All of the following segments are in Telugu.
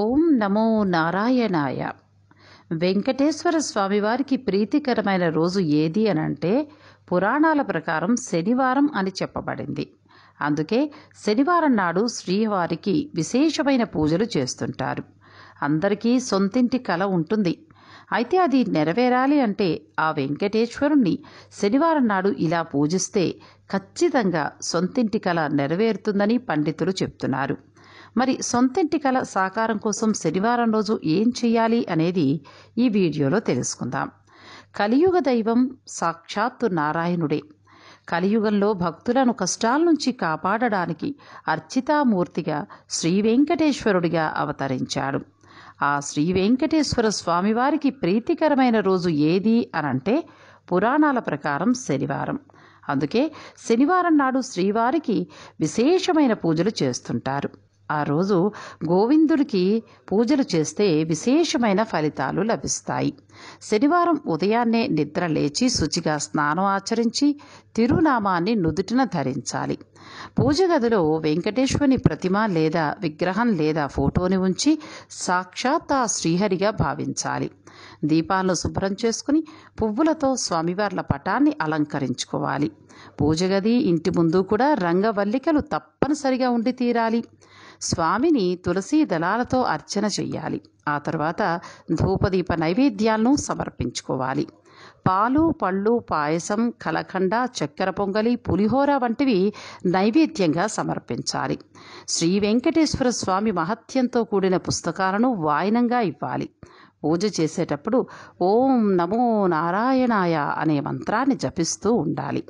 ఓం నమో నారాయణాయ వెంకటేశ్వర స్వామివారికి ప్రీతికరమైన రోజు ఏది అని అంటే పురాణాల ప్రకారం శనివారం అని చెప్పబడింది అందుకే శనివారం నాడు శ్రీవారికి విశేషమైన పూజలు చేస్తుంటారు అందరికీ సొంతింటి కళ ఉంటుంది అయితే అది నెరవేరాలి అంటే ఆ వెంకటేశ్వరుణ్ణి శనివారం నాడు ఇలా పూజిస్తే ఖచ్చితంగా సొంతింటి కళ నెరవేరుతుందని పండితులు చెప్తున్నారు మరి సొంతింటి కల సాకారం కోసం శనివారం రోజు ఏం చేయాలి అనేది ఈ వీడియోలో తెలుసుకుందాం కలియుగ దైవం సాక్షాత్తు నారాయణుడే కలియుగంలో భక్తులను కష్టాల నుంచి కాపాడడానికి అర్చితామూర్తిగా శ్రీ అవతరించాడు ఆ శ్రీ స్వామివారికి ప్రీతికరమైన రోజు ఏది అనంటే పురాణాల ప్రకారం శనివారం అందుకే శనివారం నాడు శ్రీవారికి విశేషమైన పూజలు చేస్తుంటారు ఆ రోజు గోవిందుడికి పూజలు చేస్తే విశేషమైన ఫలితాలు లభిస్తాయి శనివారం ఉదయాన్నే నిద్ర లేచి శుచిగా స్నానం ఆచరించి తిరునామాన్ని నుదుటిన ధరించాలి పూజ గదిలో వెంకటేశ్వరుని ప్రతిమ లేదా విగ్రహం లేదా ఫోటోని ఉంచి సాక్షాత్ ఆ శ్రీహరిగా భావించాలి దీపాలను శుభ్రం చేసుకుని పువ్వులతో స్వామివార్ల పటాన్ని అలంకరించుకోవాలి పూజగది ఇంటి ముందు కూడా రంగవల్లికలు తప్పనిసరిగా ఉండి తీరాలి స్వామిని తులసి దళాలతో అర్చన చెయ్యాలి ఆ తర్వాత ధూపదీప నైవేద్యాలను సమర్పించుకోవాలి పాలు పళ్ళు పాయసం కలకండ చక్కెర పొంగలి పులిహోర వంటివి నైవేద్యంగా సమర్పించాలి శ్రీ వెంకటేశ్వర స్వామి మహత్యంతో కూడిన పుస్తకాలను వాయనంగా ఇవ్వాలి పూజ చేసేటప్పుడు ఓం నమో నారాయణాయ అనే మంత్రాన్ని జపిస్తూ ఉండాలి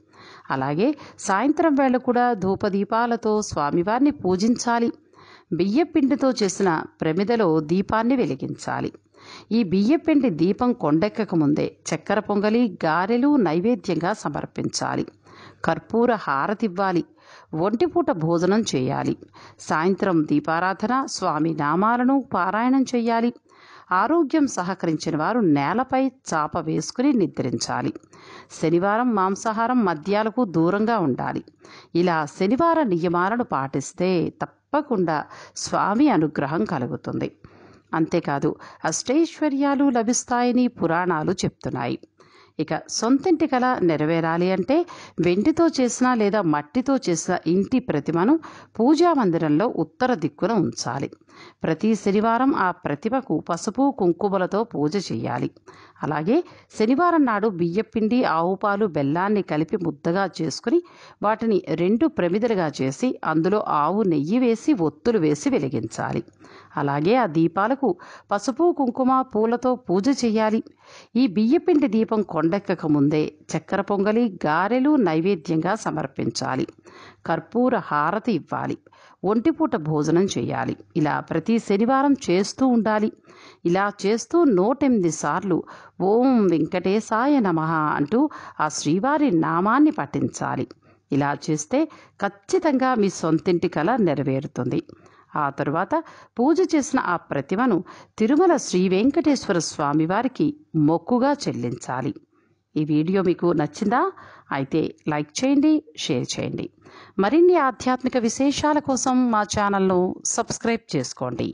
అలాగే సాయంత్రం వేళ కూడా ధూపదీపాలతో స్వామివారిని పూజించాలి బియ్యపిండితో చేసిన ప్రమిదలో దీపాన్ని వెలిగించాలి ఈ బియ్యపిండి దీపం కొండెక్కకముందే చక్కెర పొంగలి గారెలు నైవేద్యంగా సమర్పించాలి కర్పూర హారతివ్వాలి ఒంటిపూట భోజనం చేయాలి సాయంత్రం దీపారాధన స్వామి నామాలను పారాయణం చేయాలి ఆరోగ్యం సహకరించిన వారు నేలపై చాప వేసుకుని నిద్రించాలి శనివారం మాంసాహారం మద్యాలకు దూరంగా ఉండాలి ఇలా శనివార నియమాలను పాటిస్తే తప్పకుండా స్వామి అనుగ్రహం కలుగుతుంది అంతేకాదు అష్టైశ్వర్యాలు లభిస్తాయని పురాణాలు చెప్తున్నాయి ఇక సొంతింటి కళ నెరవేరాలి అంటే వెండితో చేసిన లేదా మట్టితో చేసిన ఇంటి ప్రతిమను పూజా మందిరంలో ఉత్తర దిక్కున ఉంచాలి ప్రతి శనివారం ఆ ప్రతిమకు పసుపు కుంకుమలతో పూజ చేయాలి అలాగే శనివారం నాడు బియ్యపిండి ఆవుపాలు బెల్లాన్ని కలిపి ముద్దగా చేసుకుని వాటిని రెండు ప్రమిదలుగా చేసి అందులో ఆవు నెయ్యి వేసి ఒత్తులు వేసి వెలిగించాలి అలాగే ఆ దీపాలకు పసుపు కుంకుమ పూలతో పూజ చేయాలి ఈ బియ్యపిండి దీపం కొండెక్కక ముందే చక్కెర పొంగలి గారెలు నైవేద్యంగా సమర్పించాలి కర్పూర హారతి ఇవ్వాలి ఒంటిపూట భోజనం చేయాలి ఇలా ప్రతి శనివారం చేస్తూ ఉండాలి ఇలా చేస్తూ నూటెనిమిది సార్లు ఓం వెంకటేశాయ నమ అంటూ ఆ శ్రీవారి నామాన్ని పఠించాలి ఇలా చేస్తే ఖచ్చితంగా మీ సొంతింటి కళ నెరవేరుతుంది ఆ తరువాత పూజ చేసిన ఆ ప్రతిమను తిరుమల శ్రీ వెంకటేశ్వర స్వామివారికి మొక్కుగా చెల్లించాలి ఈ వీడియో మీకు నచ్చిందా అయితే లైక్ చేయండి షేర్ చేయండి మరిన్ని ఆధ్యాత్మిక విశేషాల కోసం మా ఛానల్ను సబ్స్క్రైబ్ చేసుకోండి